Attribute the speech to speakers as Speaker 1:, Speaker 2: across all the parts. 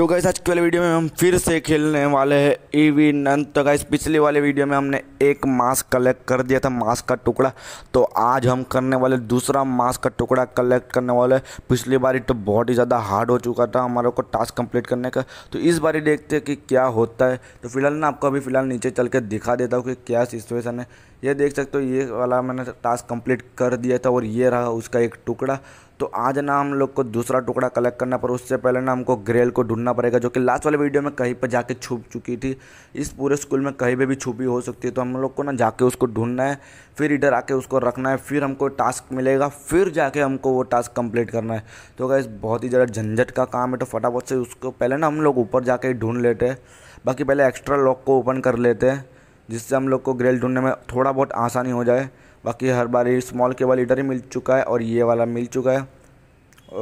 Speaker 1: तो गैस आज के वाले वीडियो में हम फिर से खेलने वाले हैं ईवी e नन तो गैस पिछले वाले वीडियो में हमने एक मास्क कलेक्ट कर दिया था मास्क का टुकड़ा तो आज हम करने वाले दूसरा मास्क का टुकड़ा कलेक्ट करने वाले पिछली बारी तो बहुत ही ज़्यादा हार्ड हो चुका था हमारे को टास्क कंप्लीट करने का तो इस बारी देखते हैं कि क्या होता है तो फिलहाल ना आपको अभी फ़िलहाल नीचे चल के दिखा देता हूँ कि क्या सिचुएसन है ये देख सकते हो ये वाला मैंने टास्क कंप्लीट कर दिया था और ये रहा उसका एक टुकड़ा तो आज ना हम लोग को दूसरा टुकड़ा कलेक्ट करना पर उससे पहले ना हमको ग्रेल को ढूंढना पड़ेगा जो कि लास्ट वाले वीडियो में कहीं पर जाके छुप चुकी थी इस पूरे स्कूल में कहीं पर भी छुपी हो सकती है तो हम लोग को ना जाके उसको ढूंढना है फिर इधर आके उसको रखना है फिर हमको टास्क मिलेगा फिर जाके हमको वो टास्क कंप्लीट करना है तो अगर बहुत ही ज़्यादा झंझट का काम है तो फटाफट से उसको पहले ना हम लोग ऊपर जाके ढूंढ लेते हैं बाकी पहले एक्स्ट्रा लॉक को ओपन कर लेते हैं जिससे हम लोग को ग्रेल ढूंढने में थोड़ा बहुत आसानी हो जाए बाकी हर बार स्मॉल केबल लीडर ही मिल चुका है और ये वाला मिल चुका है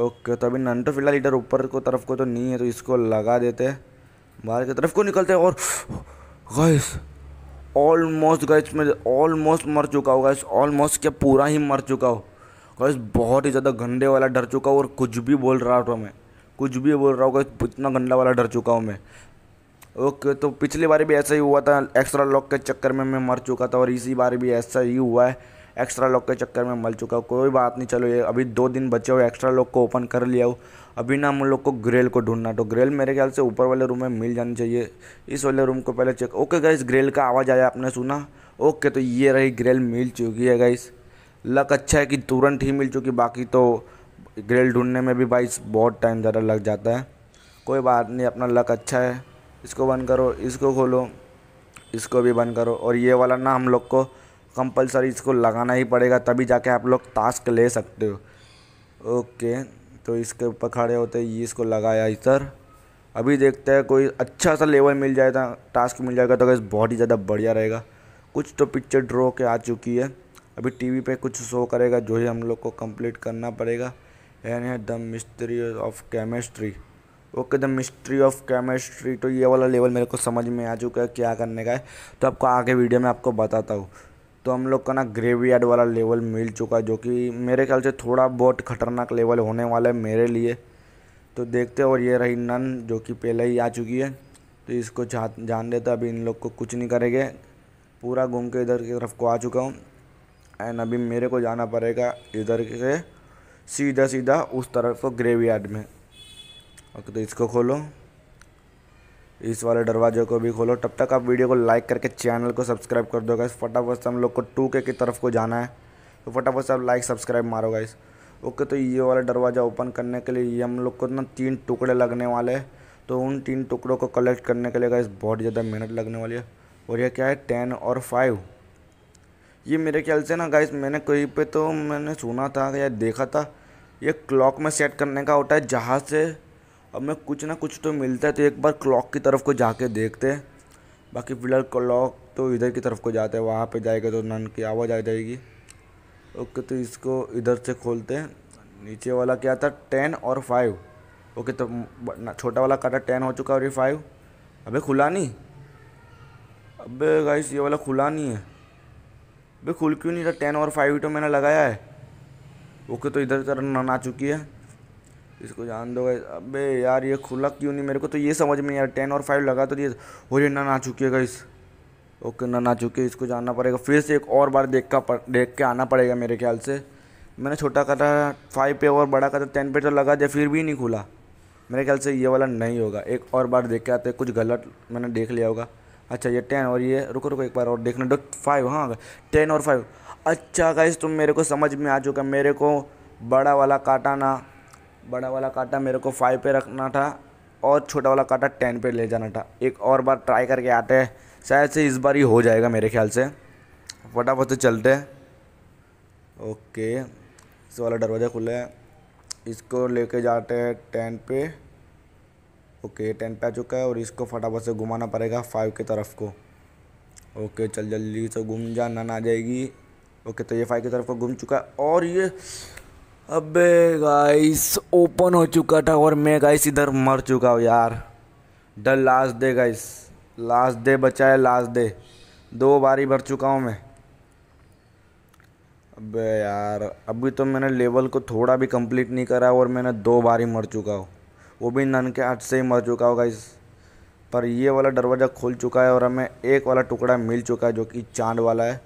Speaker 1: ओके तो अभी नंटो फिलहाल लीडर ऊपर को तरफ को तो नहीं है तो इसको लगा देते हैं बाहर की तरफ को निकलते और गैस ऑलमोस्ट गैस में ऑलमोस्ट मर चुका हूँ गैस ऑलमोस्ट क्या पूरा ही मर चुका हूँ गैस बहुत ही ज़्यादा गंदे वाला डर चुका हूँ और कुछ भी बोल रहा हूँ मैं कुछ भी बोल रहा हूँ गैस इतना गंदा वाला डर चुका हूँ मैं ओके तो पिछले बार भी ऐसा ही हुआ था एक्स्ट्रा लॉक के चक्कर में मैं मर चुका था और इसी बार भी ऐसा ही हुआ है एक्स्ट्रा लॉक के चक्कर में मर चुका कोई बात नहीं चलो ये अभी दो दिन बचे हुए एक्स्ट्रा लॉक को ओपन कर लिया हो अभी ना हम लोग को ग्रेल को ढूंढना तो ग्रेल मेरे ख्याल से ऊपर वाले रूम में मिल जानी चाहिए इस वाले रूम को पहले चेक ओके गाइस ग्रेल का आवाज़ आया आपने सुना ओके तो ये रही ग्रेल मिल चुकी है गाइस लक अच्छा है कि तुरंत ही मिल चुकी बाकी तो ग्रेल ढूंढने में भी बाइस बहुत टाइम ज़्यादा लग जाता है कोई बात नहीं अपना लक अच्छा है इसको बंद करो इसको खोलो इसको भी बंद करो और ये वाला ना हम लोग को कंपलसरी इसको लगाना ही पड़ेगा तभी जाके आप लोग टास्क ले सकते हो ओके तो इसके ऊपर खड़े होते ये इसको लगाया इधर अभी देखते हैं कोई अच्छा सा लेवल मिल जाएगा टास्क मिल जाएगा तो अगर बहुत ही ज़्यादा बढ़िया रहेगा कुछ तो पिक्चर ड्रॉ के आ चुकी है अभी टीवी पे कुछ शो करेगा जो ही हम लोग को कंप्लीट करना पड़ेगा एन है the mystery of chemistry okay the mystery of chemistry तो ये वाला लेवल मेरे को समझ में आ चुका है क्या करने का है तो आपको आगे वीडियो में आपको बताता हूँ तो हम लोग का ना ग्रेव यार्ड वाला लेवल मिल चुका है जो कि मेरे ख्याल से थोड़ा बहुत खतरनाक लेवल होने वाला है मेरे लिए तो देखते और ये रही नन जो कि पहले ही आ चुकी है तो इसको जान देता अभी इन लोग को कुछ नहीं करेंगे पूरा घूम के इधर की तरफ को आ चुका हूँ एंड अभी मेरे को जाना पड़ेगा इधर के सीधा सीधा उस तरफ को यार्ड में ओके तो इसको खोलो इस वाले दरवाजे को भी खोलो तब तक आप वीडियो को लाइक करके चैनल को सब्सक्राइब कर दो गाइस फटाफट से हम लोग को टू के की तरफ को जाना है तो फटाफट से आप लाइक सब्सक्राइब मारो गाइस ओके तो ये वाला दरवाज़ा ओपन करने के लिए ये हम लोग को ना तीन टुकड़े लगने वाले हैं तो उन तीन टुकड़ों को कलेक्ट करने के लिए गाइस बहुत ज़्यादा मेहनत लगने वाली है और यह क्या है टेन और फाइव ये मेरे ख्याल से ना गाइस मैंने कहीं पे तो मैंने सुना था या देखा था ये क्लॉक में सेट करने का होता है जहाँ से अब मैं कुछ ना कुछ तो मिलता है तो एक बार क्लॉक की तरफ को जाके देखते हैं बाकी फिलहाल क्लॉक तो इधर की तरफ को जाते हैं वहाँ पे जाएगा तो नन की आवाज़ आ जाएगी ओके तो इसको इधर से खोलते हैं नीचे वाला क्या था टेन और फाइव ओके तो छोटा वाला काटा टेन हो चुका और ये फाइव अबे खुला नहीं अबे गाइस ये वाला खुला नहीं है अबे खुल क्यों नहीं था टेन और फाइव तो मैंने लगाया है ओके तो इधर तरह नन आ चुकी है इसको जान दो गाइस अबे यार ये खुला क्यों नहीं मेरे को तो ये समझ में यार टेन और फाइव लगा तो ये हो ये नन आ चुकी है गाइस ओके नन आ चुकी है इसको जानना पड़ेगा फिर से एक और बार देख का देख के आना पड़ेगा मेरे ख्याल से मैंने छोटा का था फाइव पे और बड़ा कर था टेन पे तो लगा दिया फिर भी नहीं खुला मेरे ख्याल से ये वाला नहीं होगा एक और बार देख के आते कुछ गलत मैंने देख लिया होगा अच्छा ये टेन और ये रुको रुको एक बार और देखना दो फाइव हाँ टेन और फाइव अच्छा गाइस तुम मेरे को समझ में आ चुका मेरे को बड़ा वाला काटाना बड़ा वाला काटा मेरे को फाइव पे रखना था और छोटा वाला काटा टेन पे ले जाना था एक और बार ट्राई करके आते हैं शायद से इस बार ही हो जाएगा मेरे ख्याल से फटाफट से चलते हैं ओके इस वाला दरवाज़ा खुला है इसको लेके जाते हैं टेन पे ओके टेन पे आ चुका है और इसको फटाफट से घुमाना पड़ेगा फाइव की तरफ को ओके चल जल्दी से घूम जा नन आ जाएगी ओके तो ये फाइव की तरफ को घूम चुका है और ये अबे गाइस ओपन हो चुका था और मैं गाइस इधर मर चुका हूँ यार the last day guys last day बचा है लास्ट डे दो बारी भर चुका हूँ मैं अबे यार अभी तो मैंने लेवल को थोड़ा भी कंप्लीट नहीं करा और मैंने दो बारी मर चुका हूँ वो भी नन के हाथ से ही मर चुका हूँ गाइस पर ये वाला दरवाज़ा खुल चुका है और हमें एक वाला टुकड़ा मिल चुका है जो कि चांद वाला है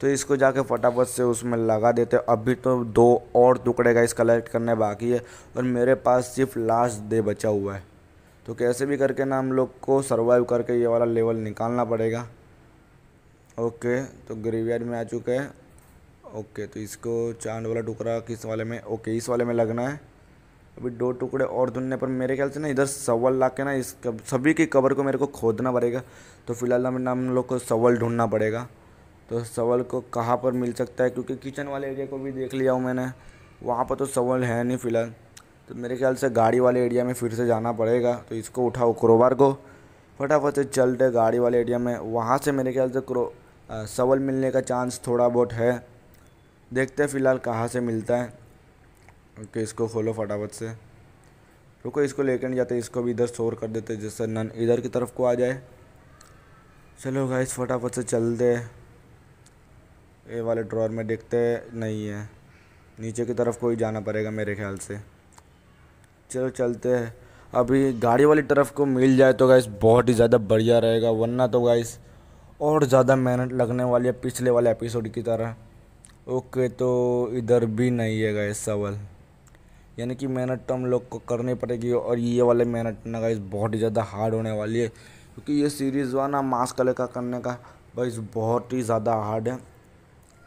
Speaker 1: तो इसको जाके फटाफट से उसमें लगा देते अभी तो दो और टुकड़े का इस कलेक्ट करने बाकी है और मेरे पास सिर्फ लास्ट डे बचा हुआ है तो कैसे भी करके ना हम लोग को सर्वाइव करके ये वाला लेवल निकालना पड़ेगा ओके तो ग्रेवियर में आ चुके हैं ओके तो इसको चांद वाला टुकड़ा किस वाले में ओके इस वाले में लगना है अभी दो टुकड़े और ढूंढने पर मेरे ख्याल से ना इधर सवल ला के ना इस सभी की कबर को मेरे को खोदना पड़ेगा तो फिलहाल हम हम लोग को सवल ढूंढना पड़ेगा तो सवल को कहाँ पर मिल सकता है क्योंकि किचन वाले एरिया को भी देख लिया हूँ मैंने वहाँ पर तो सवल है नहीं फ़िलहाल तो मेरे ख्याल से गाड़ी वाले एरिया में फिर से जाना पड़ेगा तो इसको उठाओ क्रोबार को फटाफट से चलते गाड़ी वाले एरिया में वहाँ से मेरे ख्याल से क्रो सवल मिलने का चांस थोड़ा बहुत है देखते हैं फ़िलहाल कहाँ से मिलता है ओके इसको खोलो फटाफट से रुको इसको लेकर नहीं जाते इसको भी इधर शोर कर देते जिससे नन इधर की तरफ को आ जाए चलो गाइस फटाफट से चलते हैं ये वाले ड्रॉर में देखते नहीं है नीचे की तरफ कोई जाना पड़ेगा मेरे ख्याल से चलो चलते हैं अभी गाड़ी वाली तरफ को मिल जाए तो गाइस बहुत ही ज़्यादा बढ़िया रहेगा वरना तो गाइस और ज़्यादा मेहनत लगने वाली है पिछले वाले एपिसोड की तरह ओके तो इधर भी नहीं है गाइस सवाल यानी कि मेहनत तो हम लोग को करनी पड़ेगी और ये वाले मेहनत ना गाइस बहुत ही ज़्यादा हार्ड होने वाली है क्योंकि ये सीरीज़ ना मास्क कलर का करने का गाइस बहुत ही ज़्यादा हार्ड है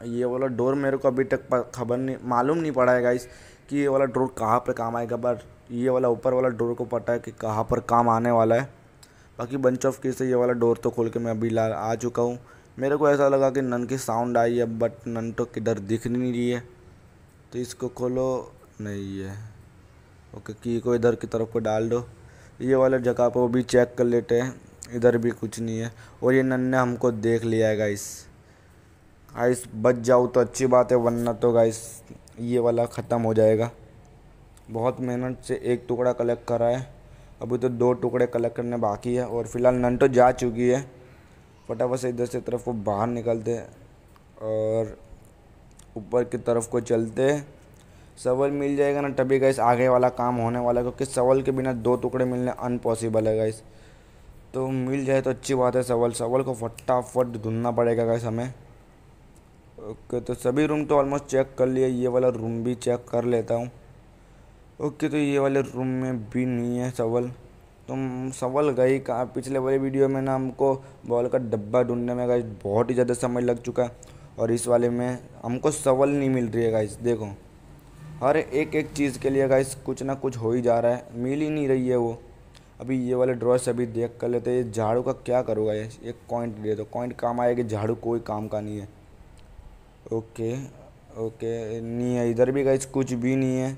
Speaker 1: ये वाला डोर मेरे को अभी तक खबर नहीं मालूम नहीं पड़ा है गाइस कि ये वाला डोर कहाँ पर काम आएगा बट ये वाला ऊपर वाला डोर को पता है कि कहाँ पर काम आने वाला है बाकी बंच ऑफ की से ये वाला डोर तो खोल के मैं अभी ला आ चुका हूँ मेरे को ऐसा लगा कि नन की साउंड आई है बट नन तो किधर दिख नहीं रही है तो इसको खोलो नहीं है ओके की को इधर की तरफ को डाल दो ये वाला जगह पर वो भी चेक कर लेते हैं इधर भी कुछ नहीं है और ये नन ने हमको देख लिया है गाइस गाइस बच जाऊँ तो अच्छी बात है वरना तो गाइस ये वाला ख़त्म हो जाएगा बहुत मेहनत से एक टुकड़ा कलेक्ट करा है अभी तो दो टुकड़े कलेक्ट करने बाकी है और फिलहाल नन तो जा चुकी है फटाफट से इधर से तरफ वो बाहर निकलते और ऊपर की तरफ को चलते सवल मिल जाएगा ना तभी गाइस आगे वाला काम होने वाला क्योंकि सवल के बिना दो टुकड़े मिलने अनपॉसिबल है गाइस तो मिल जाए तो अच्छी बात है सवल सवल को फटाफट ढूंढना पड़ेगा गाइस हमें ओके तो सभी रूम तो ऑलमोस्ट चेक कर लिए ये वाला रूम भी चेक कर लेता हूँ ओके तो ये वाले रूम में भी नहीं है सवल तो सवल गई कहाँ पिछले वाले वीडियो में ना हमको बॉल का डब्बा ढूंढने में गाइस बहुत ही ज़्यादा समय लग चुका है और इस वाले में हमको सवल नहीं मिल रही है गाइस देखो हर एक एक चीज़ के लिए गाइस कुछ ना कुछ हो ही जा रहा है मिल ही नहीं रही है वो अभी ये वाले से अभी देख कर लेते हैं झाड़ू का क्या करूँगा ये एक कॉइंट दे दो तो, कॉइंट काम आएगी झाड़ू कोई काम का नहीं है ओके ओके नहीं है इधर भी गाइज कुछ भी नहीं है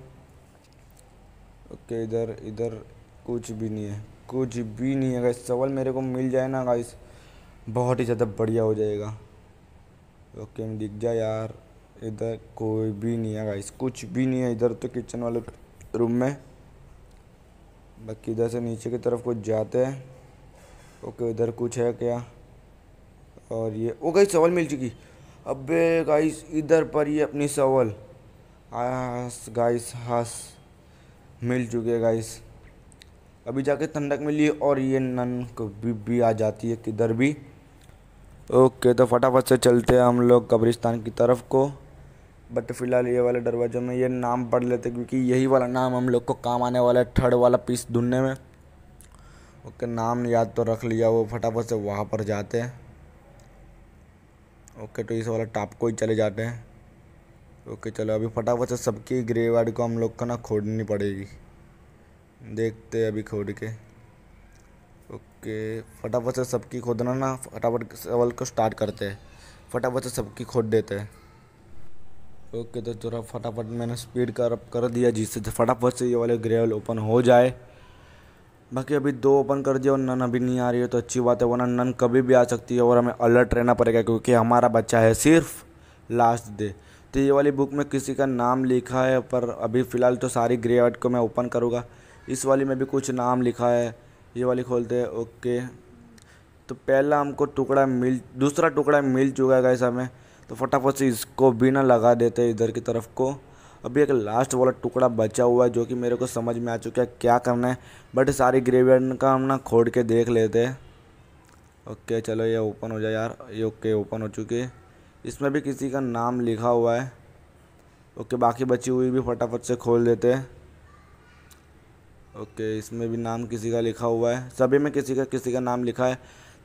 Speaker 1: ओके इधर इधर कुछ भी नहीं है कुछ भी नहीं है गाइस सवाल मेरे को मिल जाए ना गाइस बहुत ही ज़्यादा बढ़िया हो जाएगा ओके हम दिख जाए यार इधर कोई भी नहीं है गाइस कुछ भी नहीं है इधर तो किचन वाले रूम में बाकी इधर से नीचे की तरफ कुछ जाते हैं ओके इधर कुछ है क्या और ये ओ गाइस सवाल मिल चुकी अबे गाइस इधर पर ही अपनी सवल हस गाइस हस मिल चुके गाइस अभी जाके ठंडक मिली और ये नन कभी भी आ जाती है किधर भी ओके तो फटाफट से चलते हैं हम लोग कब्रिस्तान की तरफ को बट फिलहाल ये वाले दरवाजे में ये नाम पढ़ लेते क्योंकि यही वाला नाम हम लोग को काम आने वाला है थर्ड वाला पीस ढूंढने में ओके नाम याद तो रख लिया वो फटाफट से वहाँ पर जाते हैं ओके तो इस वाला टाप को ही चले जाते हैं ओके चलो अभी फटाफट से सबकी ग्रेव को हम लोग को ना खोदनी पड़ेगी देखते अभी खोद के ओके फटाफट से सबकी खोदना ना फटाफट सवाल को स्टार्ट करते हैं फटाफट से सबकी खोद देते हैं ओके तो थोड़ा फटाफट मैंने स्पीड कर कर दिया जिससे फटाफट से ये वाले ग्रेवल ओपन हो जाए बाकी अभी दो ओपन कर दिया और नन अभी नहीं आ रही है तो अच्छी बात है वरना नन कभी भी आ सकती है और हमें अलर्ट रहना पड़ेगा क्योंकि हमारा बच्चा है सिर्फ लास्ट डे तो ये वाली बुक में किसी का नाम लिखा है पर अभी फ़िलहाल तो सारी ग्रे आर्ट को मैं ओपन करूँगा इस वाली में भी कुछ नाम लिखा है ये वाली खोलते हैं ओके तो पहला हमको टुकड़ा मिल दूसरा टुकड़ा मिल चुका है गाइस हमें तो फटाफट से इसको भी ना लगा देते इधर की तरफ को अभी एक लास्ट वाला टुकड़ा बचा हुआ है जो कि मेरे को समझ में आ चुका है क्या करना है बट सारी ग्रेवियड का हम ना खोड़ के देख लेते हैं ओके चलो ये ओपन हो जाए यार ये ओके ओपन हो चुकी है इसमें भी किसी का नाम लिखा हुआ है ओके बाकी बची हुई भी फटाफट से खोल देते हैं ओके इसमें भी नाम किसी का लिखा हुआ है सभी में किसी का किसी का नाम लिखा है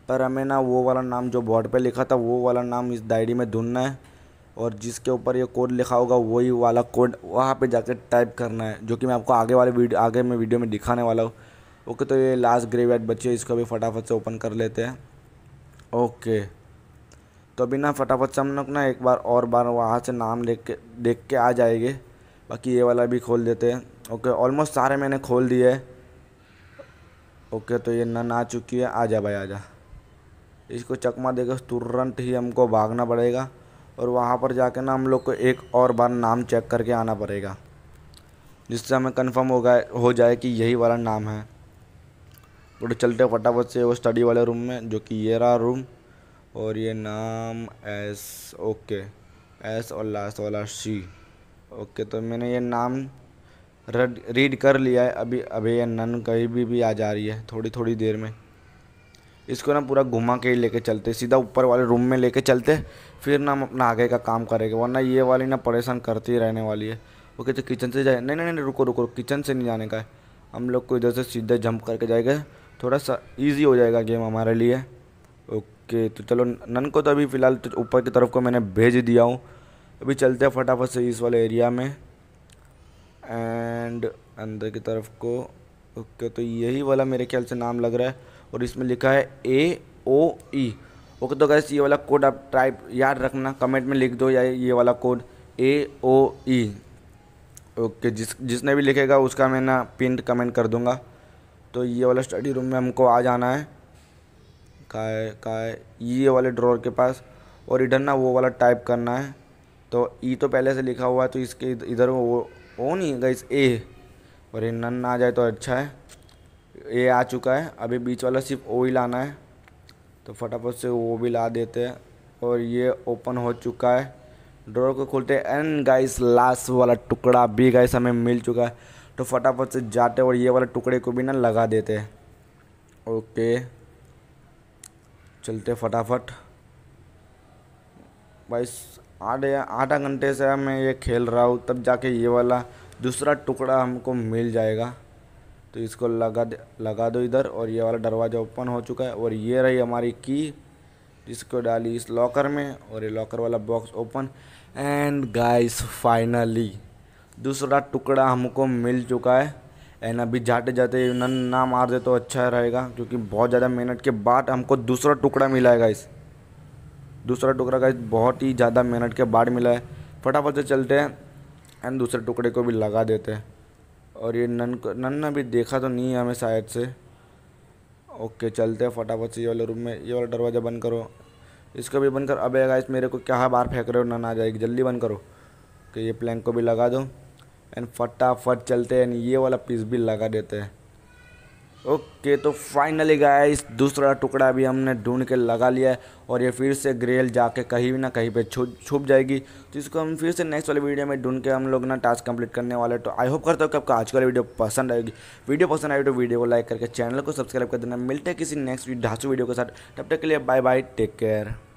Speaker 1: पर हमें ना वो वाला नाम जो बोर्ड पे लिखा था वो वाला नाम इस डायरी में ढूंढना है और जिसके ऊपर ये कोड लिखा होगा वही वाला कोड वहाँ पे जाकर टाइप करना है जो कि मैं आपको आगे वाले वीडियो आगे में वीडियो में दिखाने वाला हूँ ओके तो ये लास्ट ग्रेवेट बच्चे इसको भी फटाफट से ओपन कर लेते हैं ओके तो अभी ना फटाफट से हम लोग ना एक बार और बार वहाँ से नाम देख के देख के आ जाएंगे बाकी ये वाला भी खोल देते हैं ओके ऑलमोस्ट सारे मैंने खोल दिए ओके तो ये नन आ चुकी है आ जा भाई आ जा इसको चकमा देकर तुरंत ही हमको भागना पड़ेगा और वहाँ पर जाके ना हम लोग को एक और बार नाम चेक करके आना पड़ेगा जिससे हमें कंफर्म हो गए हो जाए कि यही वाला नाम है तो चलते फटाफट से वो स्टडी वाले रूम में जो कि ये रहा रूम और ये नाम एस ओके एस और लास्ट वाला सी ओके तो मैंने ये नाम रीड कर लिया है अभी अभी ये नन कहीं भी भी आ जा रही है थोड़ी थोड़ी देर में इसको ना पूरा घुमा के ही लेके चलते सीधा ऊपर वाले रूम में लेके चलते फिर ना हम अपना आगे का काम करेंगे वरना ये वाली ना परेशान करती रहने वाली है ओके तो किचन से जाए नहीं नहीं नहीं रुको रुको किचन से नहीं जाने का है हम लोग को इधर से सीधे जंप करके जाएगा थोड़ा सा ईजी हो जाएगा गेम हमारे लिए ओके तो चलो नन को तो अभी फ़िलहाल तो ऊपर की तरफ को मैंने भेज दिया हूँ अभी चलते हैं फटाफट से इस वाले एरिया में एंड अंदर की तरफ को ओके तो यही वाला मेरे ख्याल से नाम लग रहा है और इसमें लिखा है ए ओ ई ओके तो गैस ये वाला कोड आप टाइप याद रखना कमेंट में लिख दो या ये वाला कोड ए ओ ई ओके जिस जिसने भी लिखेगा उसका मैं ना पिन कमेंट कर दूंगा तो ये वाला स्टडी रूम में हमको आ जाना है का है का है ये वाले ड्रॉर के पास और इधर ना वो वाला टाइप करना है तो ई e तो पहले से लिखा हुआ है तो इसके इधर वो ओ नहीं गई ए और ये नन आ जाए तो अच्छा है ये आ चुका है अभी बीच वाला सिर्फ ओ ही लाना है तो फटाफट से वो भी ला देते हैं और ये ओपन हो चुका है ड्रॉ को खोलते एंड गाइस लास्ट वाला टुकड़ा भी गाइस हमें मिल चुका है तो फटाफट से जाते और ये वाले टुकड़े को भी ना लगा देते हैं ओके चलते फटाफट बाईस आठ आधा घंटे से मैं ये खेल रहा हूँ तब जाके ये वाला दूसरा टुकड़ा हमको मिल जाएगा तो इसको लगा लगा दो इधर और ये वाला दरवाज़ा ओपन हो चुका है और ये रही हमारी की जिसको डाली इस लॉकर में और ये लॉकर वाला box open and guys finally दूसरा टुकड़ा हमको मिल चुका है एंड अभी जाते जाते नन ना मार दे तो अच्छा रहेगा क्योंकि बहुत ज़्यादा मेहनत के बाद हमको दूसरा टुकड़ा मिला है गाइस दूसरा टुकड़ा गाइस बहुत ही ज़्यादा मेहनत के बाद मिला है फटाफट से चलते हैं एंड दूसरे टुकड़े को भी लगा देते हैं और ये नन नन अभी देखा तो नहीं है हमें शायद से ओके चलते हैं फटाफट से ये वाले रूम में ये वाला दरवाज़ा बंद करो इसको भी बंद अब अबे इस मेरे को क्या बाहर फेंक रहे हो नन आ जाएगी जल्दी बंद करो कि ये प्लैंक को भी लगा दो एंड फटाफट चलते हैं ये वाला पीस भी लगा देते हैं ओके तो फाइनली गाइस दूसरा टुकड़ा भी हमने ढूंढ के लगा लिया है और ये फिर से ग्रेल जाके कहीं भी ना कहीं पे छुप छुप जाएगी तो इसको हम फिर से नेक्स्ट वाली वीडियो में ढूंढ के हम लोग ना टास्क कंप्लीट करने वाले तो आई होप करता हूँ कि आपको आज का वीडियो पसंद आएगी वीडियो पसंद आएगी तो वीडियो को लाइक करके चैनल को सब्सक्राइब कर देना मिलते हैं किसी नेक्स्ट ढांसू वीडियो के साथ तब तक के लिए बाय बाय टेक केयर